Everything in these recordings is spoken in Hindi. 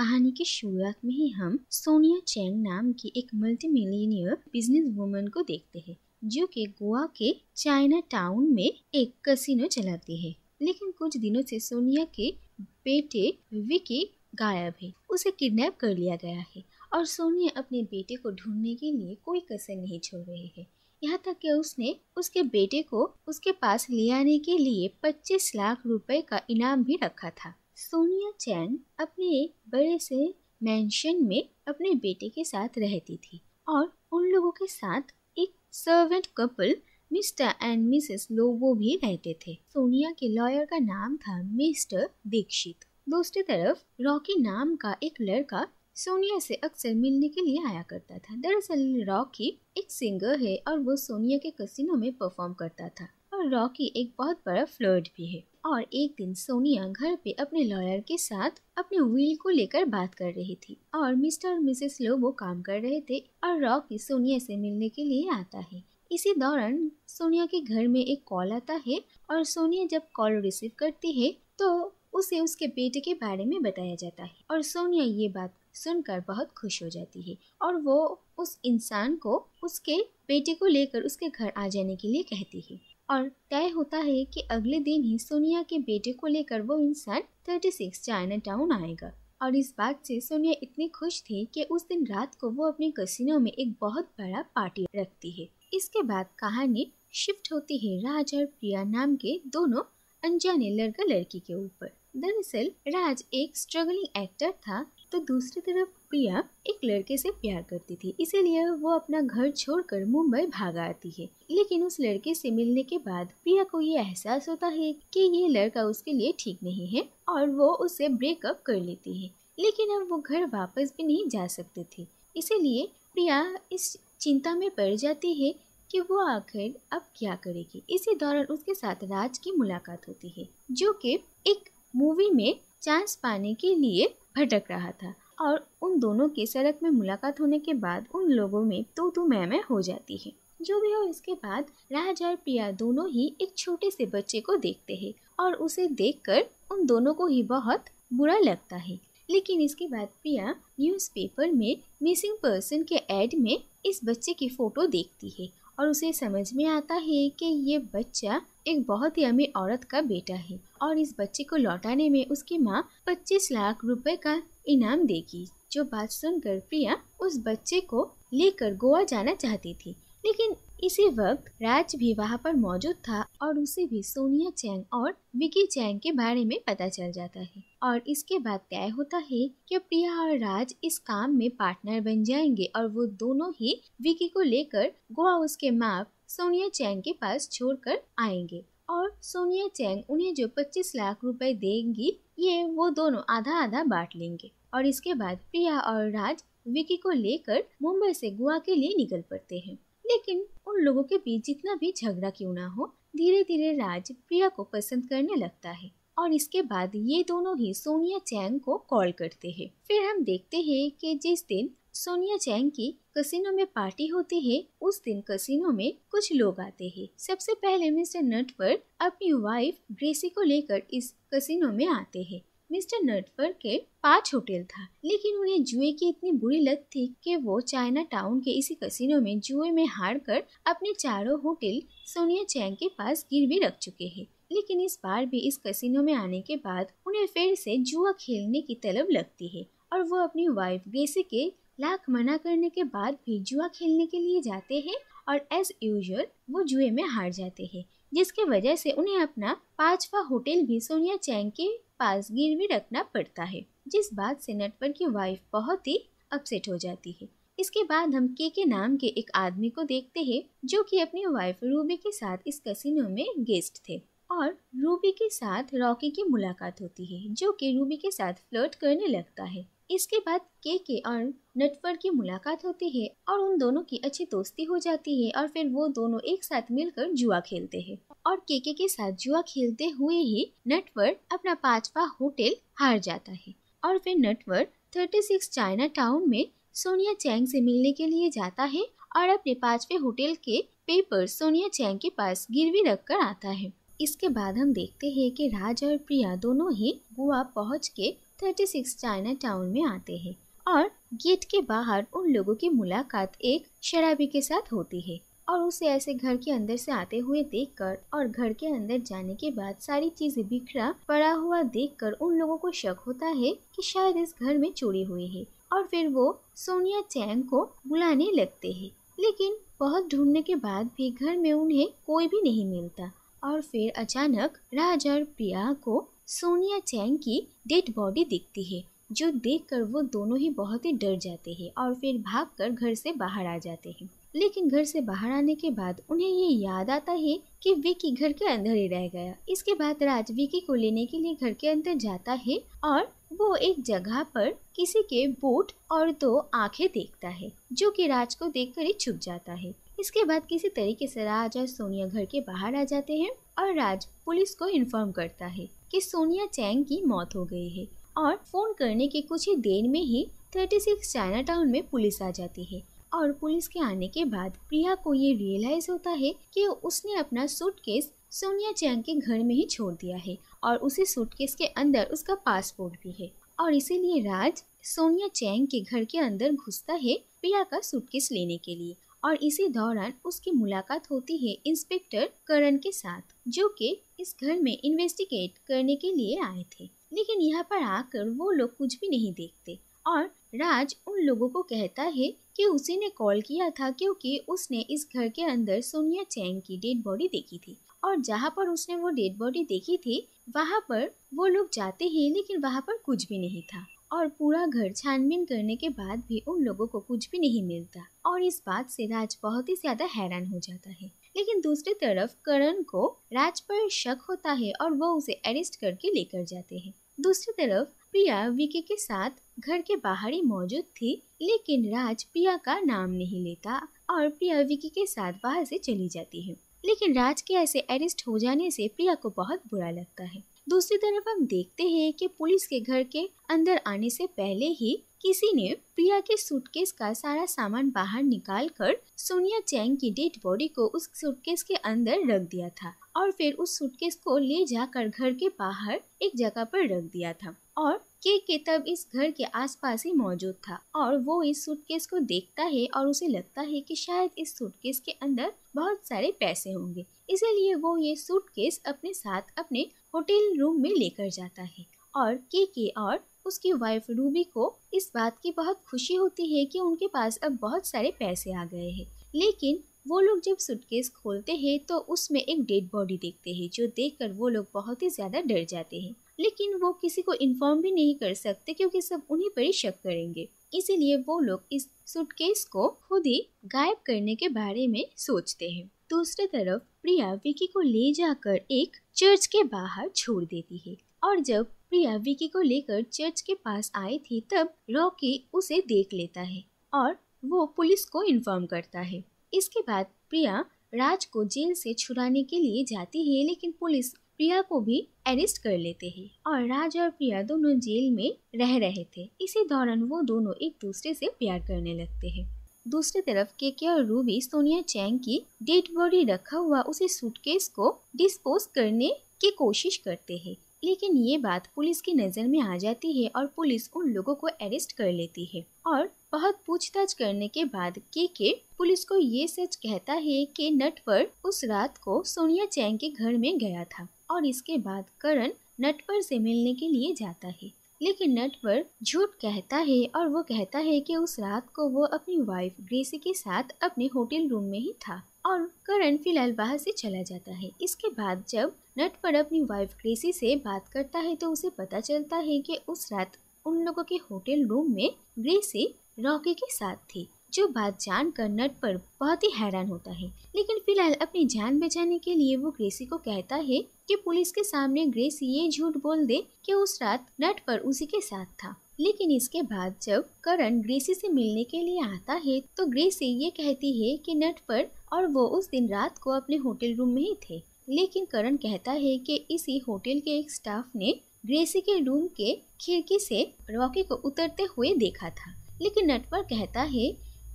कहानी की शुरुआत में ही हम सोनिया चैंग नाम की एक मल्टी मिलीनियर बिजनेस वुमन को देखते हैं जो कि गोवा के चाइना टाउन में एक कसिनो चलाती है लेकिन कुछ दिनों से सोनिया के बेटे विकी गायब है उसे किडनैप कर लिया गया है और सोनिया अपने बेटे को ढूंढने के लिए कोई कसर नहीं छोड़ रही है यहाँ तक कि उसने उसके बेटे को उसके पास ले आने के लिए 25 लाख रुपए का इनाम भी रखा था सोनिया चैन अपने एक बड़े से मैंशन में अपने बेटे के साथ रहती थी और उन लोगों के साथ एक servant couple mister and missus Lobo भी रहते थे सोनिया के लॉयर का नाम था मिस्टर दीक्षित दूसरी तरफ रॉकी नाम का एक लड़का सोनिया से अक्सर मिलने के लिए आया करता था दरअसल रॉकी एक सिंगर है और वो सोनिया के कसिनो में परफॉर्म करता था और रॉकी एक बहुत बड़ा फ्लर्ट भी है और एक दिन सोनिया घर पे अपने लॉयर के साथ अपने व्हील को लेकर बात कर रही थी और मिस्टर और मिसेस लोबो काम कर रहे थे और रॉकी सोनिया से मिलने के लिए आता है इसी दौरान सोनिया के घर में एक कॉल आता है और सोनिया जब कॉल रिसीव करती है तो उसे उसके बेटे के बारे में बताया जाता है और सोनिया ये बात सुनकर बहुत खुश हो जाती है और वो उस इंसान को उसके बेटे को लेकर उसके घर आ जाने के लिए कहती है और तय होता है कि अगले दिन ही सोनिया के बेटे को लेकर वो इंसान 36 चाइना टाउन आएगा और इस बात से सोनिया इतनी खुश थी कि उस दिन रात को वो अपने कसिनो में एक बहुत बड़ा पार्टी रखती है इसके बाद कहानी शिफ्ट होती है राज और प्रिया नाम के दोनों अनजाने लड़का लड़की के ऊपर दरअसल राज एक स्ट्रगलिंग एक्टर था तो दूसरी तरफ प्रिया एक लड़के से प्यार करती थी इसीलिए वो अपना घर छोड़कर मुंबई भाग आती है लेकिन उस लड़के से मिलने के बाद प्रिया को ये एहसास होता है कि ये लड़का उसके लिए ठीक नहीं है और वो उसे ब्रेकअप कर लेती है लेकिन अब वो घर वापस भी नहीं जा सकते थे इसीलिए प्रिया इस चिंता में पड़ जाती है कि वो आखिर अब क्या करेगी इसी दौरान उसके साथ राज की मुलाकात होती है जो कि एक मूवी में चांस पाने के लिए भटक रहा था और उन दोनों के सड़क में मुलाकात होने के बाद उन लोगों में तो तू मैं मैं हो जाती है जो भी हो इसके बाद राज और प्रिया दोनों ही एक छोटे से बच्चे को देखते हैं और उसे देखकर उन दोनों को ही बहुत बुरा लगता है लेकिन इसके बाद प्रिया न्यूज़पेपर में मिसिंग पर्सन के एड में इस बच्चे की फ़ोटो देखती है और उसे समझ में आता है कि ये बच्चा एक बहुत ही अमीर औरत का बेटा है और इस बच्चे को लौटाने में उसकी माँ पच्चीस लाख रुपए का इनाम देगी जो बात सुनकर प्रिया उस बच्चे को लेकर गोवा जाना चाहती थी लेकिन इसी वक्त राज भी वहाँ पर मौजूद था और उसे भी सोनिया चैंग और विकी चैंग के बारे में पता चल जाता है और इसके बाद तय होता है कि प्रिया और राज इस काम में पार्टनर बन जाएंगे और वो दोनों ही विकी को लेकर गोवा उसके माप सोनिया चैंग के पास छोड़कर आएंगे और सोनिया चैंग उन्हें जो 25 लाख रुपए देंगी ये वो दोनों आधा आधा बांट लेंगे और इसके बाद प्रिया और राज विकी को लेकर मुंबई से गोवा के लिए निकल पड़ते हैं लेकिन उन लोगों के बीच जितना भी झगड़ा क्यों ना हो धीरे धीरे राज प्रिया को पसंद करने लगता है और इसके बाद ये दोनों ही सोनिया चैंग को कॉल करते हैं फिर हम देखते हैं कि जिस दिन सोनिया चैंग की कसिनो में पार्टी होती है उस दिन कसिनो में कुछ लोग आते हैं सबसे पहले मिस्टर नटवर अपनी वाइफ ग्रेसी को लेकर इस कसिनो में आते हैं मिस्टर नटवर के पांच होटल था लेकिन उन्हें जुए की इतनी बुरी लत थी कि वो चाइना टाउन के इसी कसिनो में जुए में हार कर अपने चारों होटल सोनिया चैंग के पास गिर भी रख चुके हैं लेकिन इस बार भी इस कसिनो में आने के बाद उन्हें फिर से जुआ खेलने की तलब लगती है और वो अपनी वाइफ ग्रेसी के लाख मना करने के बाद भी जुआ खेलने के लिए जाते हैं और एज यूजल वो जुए में हार जाते हैं जिसकी वजह से उन्हें अपना पांचवा होटल भी सोनिया चैंग के पास गिरवी रखना पड़ता है जिस बात से नटवर की वाइफ बहुत ही अपसेट हो जाती है इसके बाद हम के के नाम के एक आदमी को देखते हैं जो कि अपनी वाइफ रूबी के साथ इस कसिनो में गेस्ट थे और रूबी के साथ रॉकी की मुलाकात होती है जो कि रूबी के साथ फ्लर्ट करने लगता है इसके बाद के के और नटवर की मुलाकात होती है और उन दोनों की अच्छी दोस्ती हो जाती है और फिर वो दोनों एक साथ मिलकर जुआ खेलते हैं और के के के साथ जुआ खेलते हुए ही नटवर अपना पांचवा होटल हार जाता है और फिर नटवर 36 चाइना टाउन में सोनिया चैंग से मिलने के लिए जाता है और अपने पांचवे होटल के पेपर सोनिया चैंग के पास गिरवी रख कर आता है इसके बाद हम देखते हैं कि राज और प्रिया दोनों ही गोवा पहुंच के 36 चाइना टाउन में आते हैं और गेट के बाहर उन लोगों की मुलाकात एक शराबी के साथ होती है और उसे ऐसे घर के अंदर से आते हुए देखकर और घर के अंदर जाने के बाद सारी चीजें बिखरा पड़ा हुआ देखकर उन लोगों को शक होता है कि शायद इस घर में चोरी हुई है और फिर वो सोनिया चैंग को बुलाने लगते हैं लेकिन बहुत ढूंढने के बाद भी घर में उन्हें कोई भी नहीं मिलता और फिर अचानक राजा और प्रिया को सोनिया चैंग की डेड बॉडी दिखती है जो देखकर वो दोनों ही बहुत ही डर जाते हैं और फिर भागकर घर से बाहर आ जाते हैं लेकिन घर से बाहर आने के बाद उन्हें ये याद आता है कि विकी घर के अंदर ही रह गया इसके बाद राज विकी को लेने के लिए घर के अंदर जाता है और वो एक जगह पर किसी के बूट और दो आंखें देखता है जो कि राज को देखकर ही छुप जाता है इसके बाद किसी तरीके से राज और सोनिया घर के बाहर आ जाते हैं और राज पुलिस को इन्फॉर्म करता है कि सोनिया चैंग की मौत हो गई है और फोन करने के कुछ ही देर में ही 36 चाइना टाउन में पुलिस आ जाती है और पुलिस के आने के बाद प्रिया को ये रियलाइज होता है कि उसने अपना सूटकेस सोनिया चैंग के घर में ही छोड़ दिया है और उसी सूटकेस के अंदर उसका पासपोर्ट भी है और इसीलिए राज सोनिया चैंग के घर के अंदर घुसता है प्रिया का सूटकेस लेने के लिए और इसी दौरान उसकी मुलाकात होती है इंस्पेक्टर करण के साथ जो कि इस घर में इन्वेस्टिगेट करने के लिए आए थे लेकिन यहाँ पर आकर वो लोग कुछ भी नहीं देखते और राज उन लोगों को कहता है कि उसी ने कॉल किया था क्योंकि उसने इस घर के अंदर सोनिया चैंग की डेड बॉडी देखी थी और जहाँ पर उसने वो डेड बॉडी देखी थी वहाँ पर वो लोग जाते हैं लेकिन वहाँ पर कुछ भी नहीं था और पूरा घर छानबीन करने के बाद भी उन लोगों को कुछ भी नहीं मिलता और इस बात से राज बहुत ही ज्यादा हैरान हो जाता है लेकिन दूसरी तरफ करण को राज पर शक होता है और वो उसे अरेस्ट करके लेकर जाते हैं दूसरी तरफ प्रिया विकी के साथ घर के बाहर ही मौजूद थी लेकिन राज प्रिया का नाम नहीं लेता और प्रिया विकी के साथ बाहर से चली जाती है लेकिन राज के ऐसे अरेस्ट हो जाने से प्रिया को बहुत बुरा लगता है दूसरी तरफ हम देखते हैं कि पुलिस के घर के अंदर आने से पहले ही किसी ने प्रिया के सूटकेस का सारा सामान बाहर निकाल कर सोनिया चैंग की डेड बॉडी को उस सूटकेस के अंदर रख दिया था और फिर उस सूटकेस को ले जाकर घर के बाहर एक जगह पर रख दिया था और के के तब इस घर के आसपास ही मौजूद था और वो इस सूटकेस को देखता है और उसे लगता है कि शायद इस सूटकेस के अंदर बहुत सारे पैसे होंगे इसीलिए वो ये सूटकेस अपने साथ अपने होटल रूम में लेकर जाता है और के के और उसकी वाइफ रूबी को इस बात की बहुत खुशी होती है कि उनके पास अब बहुत सारे पैसे आ गए हैं लेकिन वो लोग जब सूटकेस खोलते हैं तो उसमें एक डेड बॉडी देखते हैं जो देखकर वो लोग बहुत ही ज़्यादा डर जाते हैं लेकिन वो किसी को इन्फॉर्म भी नहीं कर सकते क्योंकि सब उन्हीं पर ही शक करेंगे इसीलिए वो लोग इस सूटकेस को खुद ही गायब करने के बारे में सोचते हैं दूसरे तरफ प्रिया विकी को ले जाकर एक चर्च के बाहर छोड़ देती है और जब प्रिया विकी को लेकर चर्च के पास आई थी तब रॉकी उसे देख लेता है और वो पुलिस को इन्फॉर्म करता है इसके बाद प्रिया राज को जेल से छुड़ाने के लिए जाती है लेकिन पुलिस प्रिया को भी अरेस्ट कर लेते हैं और राज और प्रिया दोनों जेल में रह रहे थे इसी दौरान वो दोनों एक दूसरे से प्यार करने लगते हैं दूसरी तरफ के के और रूबी सोनिया चैंग की डेड बॉडी रखा हुआ उसी सूटकेस को डिस्पोज करने की कोशिश करते हैं लेकिन ये बात पुलिस की नज़र में आ जाती है और पुलिस उन लोगों को अरेस्ट कर लेती है और बहुत पूछताछ करने के बाद के के पुलिस को ये सच कहता है कि नटवर उस रात को सोनिया चैन के घर में गया था और इसके बाद करण नटवर से मिलने के लिए जाता है लेकिन नटवर झूठ कहता है और वो कहता है कि उस रात को वो अपनी वाइफ ग्रेसी के साथ अपने होटल रूम में ही था और करण फिलहाल वहाँ से चला जाता है इसके बाद जब नटवर अपनी वाइफ क्रेसी से बात करता है तो उसे पता चलता है कि उस रात उन लोगों के होटल रूम में ग्रेसी रॉकी के साथ थी जो बात जानकर नट पर बहुत ही हैरान होता है लेकिन फिलहाल अपनी जान बचाने के लिए वो ग्रेसी को कहता है कि पुलिस के सामने ग्रेसी ये झूठ बोल दे कि उस रात नट पर उसी के साथ था लेकिन इसके बाद जब करण ग्रेसी से मिलने के लिए आता है तो ग्रेसी ये कहती है कि नटवर और वो उस दिन रात को अपने होटल रूम में ही थे लेकिन करण कहता है कि इसी होटल के एक स्टाफ ने ग्रेसी के रूम के खिड़की से रॉकी को उतरते हुए देखा था लेकिन नटवर कहता है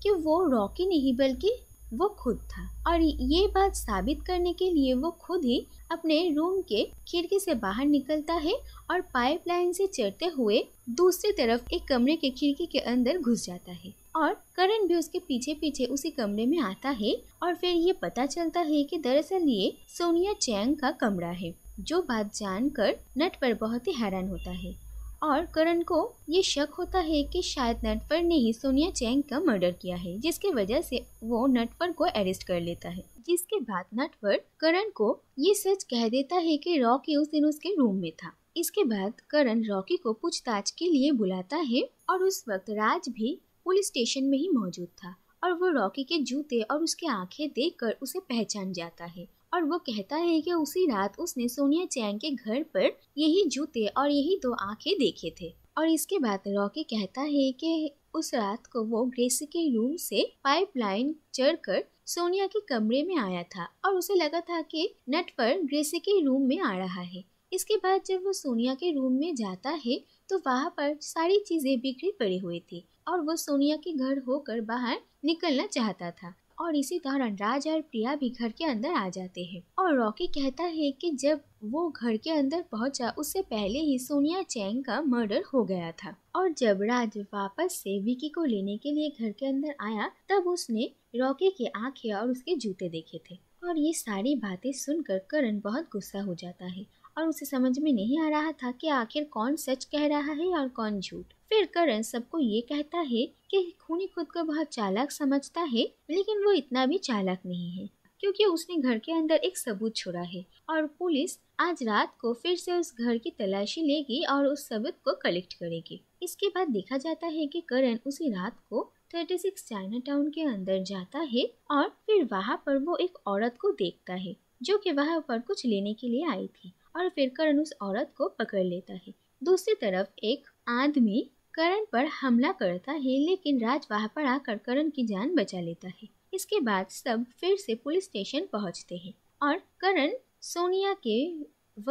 कि वो रॉकी नहीं बल्कि वो खुद था और ये बात साबित करने के लिए वो खुद ही अपने रूम के खिड़की से बाहर निकलता है और पाइपलाइन से चढ़ते हुए दूसरी तरफ एक कमरे के खिड़की के अंदर घुस जाता है और करण भी उसके पीछे पीछे उसी कमरे में आता है और फिर ये पता चलता है कि दरअसल ये सोनिया चैंग का कमरा है जो बात जानकर नट पर बहुत ही हैरान होता है और करण को ये शक होता है कि शायद नटवर ने ही सोनिया चैंग का मर्डर किया है जिसके वजह से वो नटवर को अरेस्ट कर लेता है जिसके बाद नटवर करण को ये सच कह देता है कि रॉकी उस दिन उसके रूम में था इसके बाद करण रॉकी को पूछताछ के लिए बुलाता है और उस वक्त राज भी पुलिस स्टेशन में ही मौजूद था और वो रॉकी के जूते और उसके आंखें देखकर उसे पहचान जाता है और वो कहता है कि उसी रात उसने सोनिया चैंग के घर पर यही जूते और यही दो आंखें देखे थे और इसके बाद रॉकी कहता है कि उस रात को वो ग्रेसी के रूम से पाइपलाइन चढ़कर सोनिया के कमरे में आया था और उसे लगा था कि नट पर ग्रेसी के रूम में आ रहा है इसके बाद जब वो सोनिया के रूम में जाता है तो वहाँ पर सारी चीजें बिखरी पड़ी हुई थी और वो सोनिया के घर होकर बाहर निकलना चाहता था और इसी दौरान राज और प्रिया भी घर के अंदर आ जाते हैं और रॉकी कहता है कि जब वो घर के अंदर पहुंचा उससे पहले ही सोनिया चैंग का मर्डर हो गया था और जब राज वापस से विकी को लेने के लिए घर के अंदर आया तब उसने रॉकी की आंखें और उसके जूते देखे थे और ये सारी बातें सुनकर करण बहुत गुस्सा हो जाता है और उसे समझ में नहीं आ रहा था कि आखिर कौन सच कह रहा है और कौन झूठ फिर करण सबको ये कहता है कि खूनी खुद को बहुत चालाक समझता है लेकिन वो इतना भी चालाक नहीं है क्योंकि उसने घर के अंदर एक सबूत छोड़ा है और पुलिस आज रात को फिर से उस घर की तलाशी लेगी और उस सबूत को कलेक्ट करेगी इसके बाद देखा जाता है कि करण उसी रात को 36 चाइना टाउन के अंदर जाता है और फिर वहाँ पर वो एक औरत को देखता है जो कि वहाँ पर कुछ लेने के लिए आई थी और फिर करण उस औरत को पकड़ लेता है दूसरी तरफ एक आदमी करण पर हमला करता है लेकिन राज वहाँ पर आकर करण की जान बचा लेता है इसके बाद सब फिर से पुलिस स्टेशन पहुँचते हैं और करण सोनिया के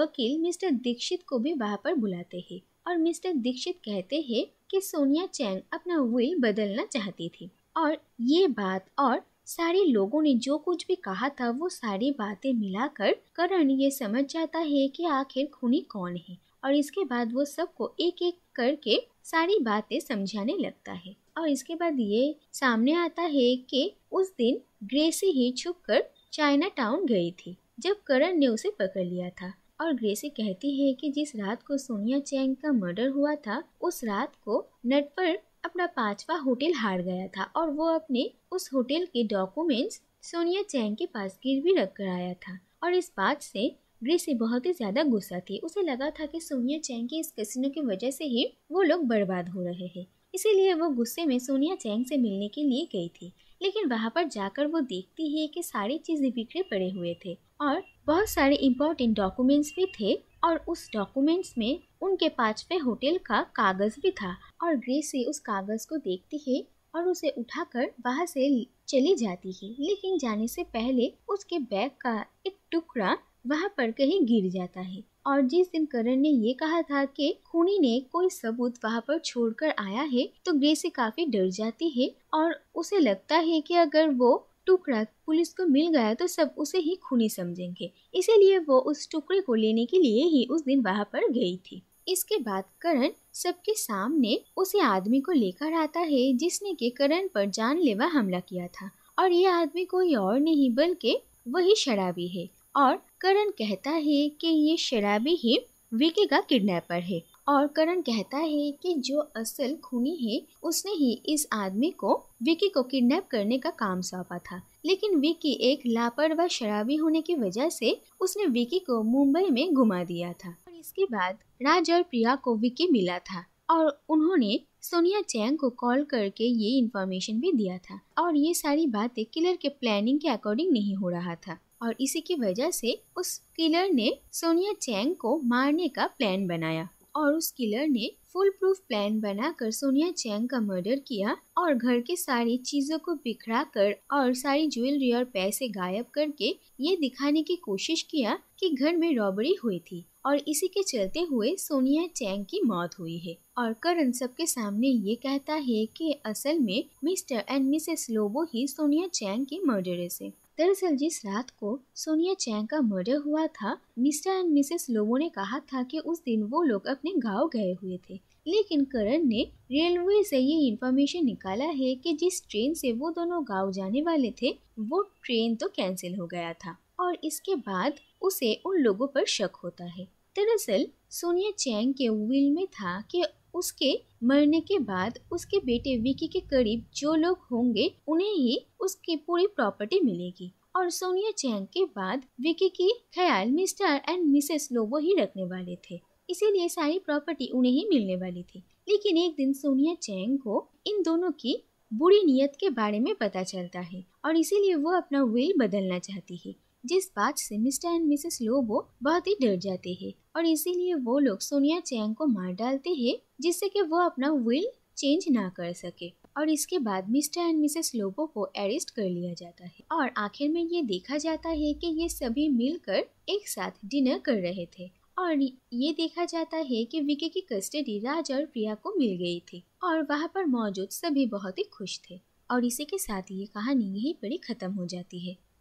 वकील मिस्टर दीक्षित को भी वहाँ पर बुलाते हैं और मिस्टर दीक्षित कहते हैं कि सोनिया चैंग अपना विल बदलना चाहती थी और ये बात और सारे लोगों ने जो कुछ भी कहा था वो सारी बातें मिलाकर करण ये समझ जाता है कि आखिर खूनी कौन है और इसके बाद वो सबको एक एक करके सारी बातें समझाने लगता है और इसके बाद ये सामने आता है कि उस दिन ग्रेसी ही छुप कर चाइना टाउन गई थी जब करण ने उसे पकड़ लिया था और ग्रेसी कहती है कि जिस रात को सोनिया चैंग का मर्डर हुआ था उस रात को नटवर अपना पांचवा होटल हार गया था और वो अपने उस होटल के डॉक्यूमेंट्स सोनिया चैंग के पास गिरवी रख कर आया था और इस बात से ग्रे से बहुत ही ज़्यादा गुस्सा थी उसे लगा था कि सोनिया चैंग के इस कसिनो की वजह से ही वो लोग बर्बाद हो रहे हैं इसीलिए वो गुस्से में सोनिया चैंग से मिलने के लिए गई थी लेकिन वहाँ पर जाकर वो देखती है कि सारी चीज़ें बिखरे पड़े हुए थे और बहुत सारे इम्पोर्टेंट डॉक्यूमेंट्स भी थे और उस डॉक्यूमेंट्स में उनके पास होटल का कागज़ भी था और ग्रेसी उस कागज़ को देखती है और उसे उठाकर वहां से चली जाती है लेकिन जाने से पहले उसके बैग का एक टुकड़ा वहाँ पर कहीं गिर जाता है और जिस दिन करण ने ये कहा था कि खूनी ने कोई सबूत वहाँ पर छोड़कर आया है तो ग्रेसी काफी डर जाती है और उसे लगता है कि अगर वो टुकड़ा पुलिस को मिल गया तो सब उसे ही खूनी समझेंगे इसीलिए वो उस टुकड़े को लेने के लिए ही उस दिन वहाँ पर गई थी इसके बाद करण सबके सामने उसी आदमी को लेकर आता है जिसने के करण पर जानलेवा हमला किया था और ये आदमी कोई और नहीं बल्कि वही शराबी है और करण कहता है कि ये शराबी ही विकी का किडनैपर है और करण कहता है कि जो असल खूनी है उसने ही इस आदमी को विकी को किडनैप करने का काम सौंपा था लेकिन विकी एक लापरवाह शराबी होने की वजह से उसने विकी को मुंबई में घुमा दिया था और इसके बाद राज और प्रिया को विकी मिला था और उन्होंने सोनिया चैंग को कॉल करके ये इन्फॉर्मेशन भी दिया था और ये सारी बातें किलर के प्लानिंग के अकॉर्डिंग नहीं हो रहा था और इसी की वजह से उस किलर ने सोनिया चैंग को मारने का प्लान बनाया और उस किलर ने फुल प्रूफ प्लान बनाकर सोनिया चैंग का मर्डर किया और घर के सारी चीजों को बिखरा कर और सारी ज्वेलरी और पैसे गायब करके ये दिखाने की कोशिश किया कि घर में रॉबरी हुई थी और इसी के चलते हुए सोनिया चैंग की मौत हुई है और करण सबके सामने ये कहता है कि असल में मिस्टर एंड मिसेस लोबो ही सोनिया चैंग के मर्डर है दरअसल जिस रात को सोनिया चैंग का मर्डर हुआ था मिस्टर एंड मिसेस लोगों ने कहा था कि उस दिन वो लोग अपने गांव गए हुए थे लेकिन करण ने रेलवे से ये इन्फॉर्मेशन निकाला है कि जिस ट्रेन से वो दोनों गांव जाने वाले थे वो ट्रेन तो कैंसिल हो गया था और इसके बाद उसे उन लोगों पर शक होता है दरअसल सोनिया चैंग के विल में था कि उसके मरने के बाद उसके बेटे विकी के करीब जो लोग होंगे उन्हें ही उसकी पूरी प्रॉपर्टी मिलेगी और सोनिया चैंग के बाद विकी की ख्याल मिस्टर एंड मिसेस लोबो ही रखने वाले थे इसीलिए सारी प्रॉपर्टी उन्हें ही मिलने वाली थी लेकिन एक दिन सोनिया चैंग को इन दोनों की बुरी नीयत के बारे में पता चलता है और इसीलिए वो अपना विल बदलना चाहती है जिस बात से मिस्टर एंड मिसेस लोबो बहुत ही डर जाते हैं और इसीलिए वो लोग सोनिया चैंग को मार डालते हैं जिससे कि वो अपना विल चेंज ना कर सके और इसके बाद मिस्टर एंड मिसेस लोबो को अरेस्ट कर लिया जाता है और आखिर में ये देखा जाता है कि ये सभी मिलकर एक साथ डिनर कर रहे थे और ये देखा जाता है कि विके की कस्टडी राज और प्रिया को मिल गई थी और वहाँ पर मौजूद सभी बहुत ही खुश थे और इसी के साथ ये कहानी यहीं पर ही खत्म हो जाती है